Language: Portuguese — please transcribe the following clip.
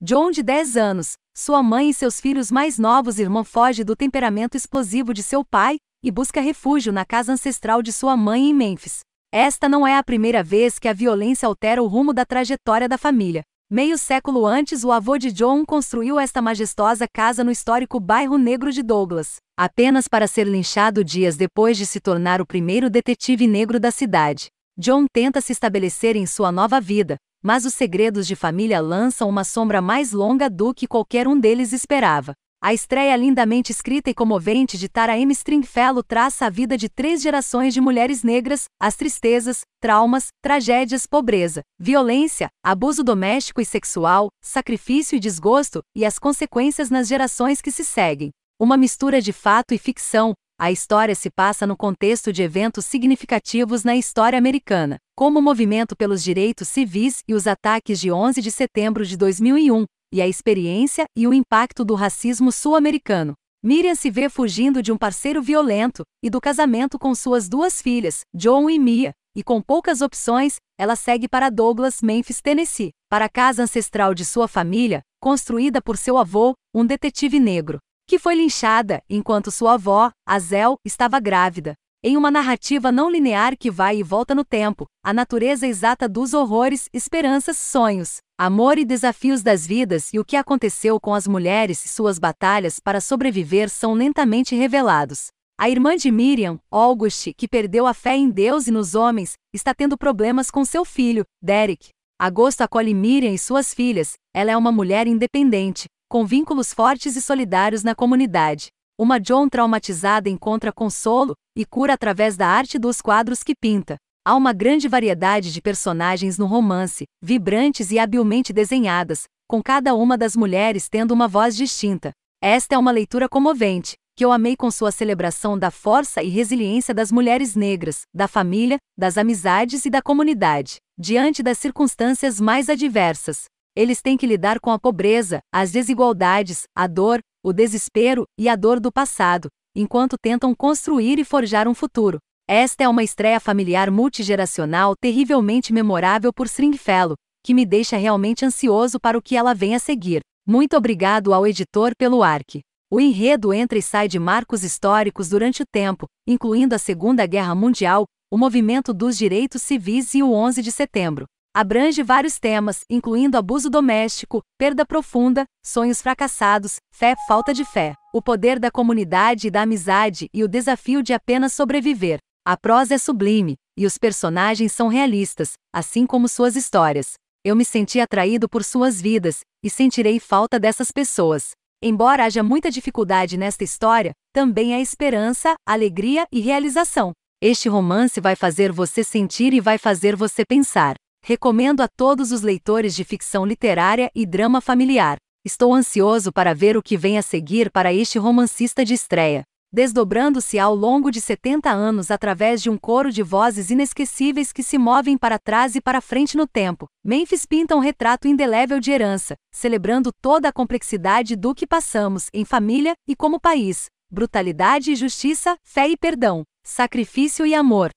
John, de 10 anos, sua mãe e seus filhos mais novos irmão foge do temperamento explosivo de seu pai e busca refúgio na casa ancestral de sua mãe em Memphis. Esta não é a primeira vez que a violência altera o rumo da trajetória da família. Meio século antes, o avô de John construiu esta majestosa casa no histórico bairro negro de Douglas, apenas para ser linchado dias depois de se tornar o primeiro detetive negro da cidade. John tenta se estabelecer em sua nova vida, mas os segredos de família lançam uma sombra mais longa do que qualquer um deles esperava. A estreia lindamente escrita e comovente de Tara M. Stringfellow traça a vida de três gerações de mulheres negras, as tristezas, traumas, tragédias, pobreza, violência, abuso doméstico e sexual, sacrifício e desgosto, e as consequências nas gerações que se seguem. Uma mistura de fato e ficção, a história se passa no contexto de eventos significativos na história americana, como o movimento pelos direitos civis e os ataques de 11 de setembro de 2001, e a experiência e o impacto do racismo sul-americano. Miriam se vê fugindo de um parceiro violento e do casamento com suas duas filhas, John e Mia, e com poucas opções, ela segue para Douglas, Memphis, Tennessee, para a casa ancestral de sua família, construída por seu avô, um detetive negro que foi linchada enquanto sua avó, Azel, estava grávida. Em uma narrativa não linear que vai e volta no tempo, a natureza exata dos horrores, esperanças, sonhos, amor e desafios das vidas e o que aconteceu com as mulheres e suas batalhas para sobreviver são lentamente revelados. A irmã de Miriam, August, que perdeu a fé em Deus e nos homens, está tendo problemas com seu filho, Derek. Agosto acolhe Miriam e suas filhas. Ela é uma mulher independente, com vínculos fortes e solidários na comunidade. Uma John traumatizada encontra consolo e cura através da arte dos quadros que pinta. Há uma grande variedade de personagens no romance, vibrantes e habilmente desenhadas, com cada uma das mulheres tendo uma voz distinta. Esta é uma leitura comovente, que eu amei com sua celebração da força e resiliência das mulheres negras, da família, das amizades e da comunidade, diante das circunstâncias mais adversas. Eles têm que lidar com a pobreza, as desigualdades, a dor, o desespero e a dor do passado, enquanto tentam construir e forjar um futuro. Esta é uma estreia familiar multigeracional terrivelmente memorável por Stringfellow, que me deixa realmente ansioso para o que ela vem a seguir. Muito obrigado ao editor pelo ARC. O enredo entra e sai de marcos históricos durante o tempo, incluindo a Segunda Guerra Mundial, o movimento dos direitos civis e o 11 de setembro. Abrange vários temas, incluindo abuso doméstico, perda profunda, sonhos fracassados, fé, falta de fé, o poder da comunidade e da amizade e o desafio de apenas sobreviver. A prosa é sublime, e os personagens são realistas, assim como suas histórias. Eu me senti atraído por suas vidas, e sentirei falta dessas pessoas. Embora haja muita dificuldade nesta história, também há esperança, alegria e realização. Este romance vai fazer você sentir e vai fazer você pensar. Recomendo a todos os leitores de ficção literária e drama familiar. Estou ansioso para ver o que vem a seguir para este romancista de estreia, desdobrando-se ao longo de 70 anos através de um coro de vozes inesquecíveis que se movem para trás e para frente no tempo. Memphis pinta um retrato indelével de herança, celebrando toda a complexidade do que passamos em família e como país brutalidade e justiça, fé e perdão, sacrifício e amor,